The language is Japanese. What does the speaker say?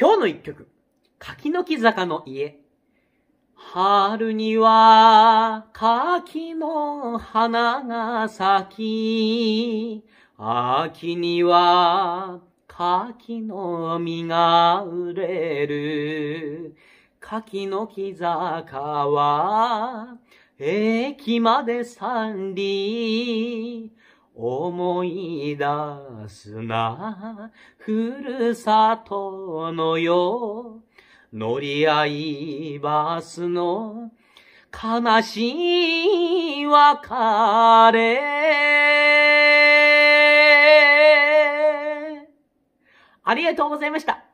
今日の一曲。柿の木坂の家。春には柿の花が咲き、秋には柿の実が売れる。柿の木坂は駅まで三里。思い出すな、ふるさとのよ。乗り合いバスの悲しい別れ。ありがとうございました。